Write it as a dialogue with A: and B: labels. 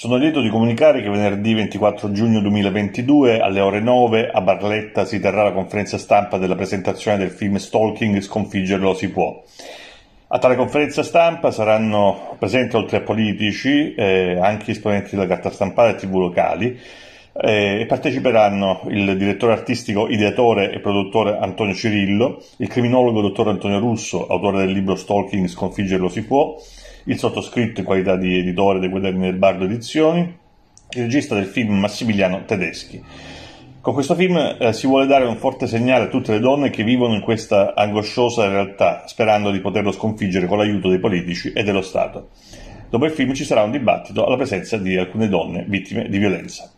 A: Sono lieto di comunicare che venerdì 24 giugno 2022 alle ore 9 a Barletta si terrà la conferenza stampa della presentazione del film Stalking Sconfiggerlo si può. A tale conferenza stampa saranno presenti oltre a politici eh, anche esponenti della carta stampata e tv locali eh, parteciperanno il direttore artistico, ideatore e produttore Antonio Cirillo, il criminologo dottor Antonio Russo, autore del libro Stalking Sconfiggerlo si può, il sottoscritto in qualità di editore dei Guadagnini del Bardo Edizioni, il regista del film Massimiliano Tedeschi. Con questo film eh, si vuole dare un forte segnale a tutte le donne che vivono in questa angosciosa realtà, sperando di poterlo sconfiggere con l'aiuto dei politici e dello Stato. Dopo il film ci sarà un dibattito alla presenza di alcune donne vittime di violenza.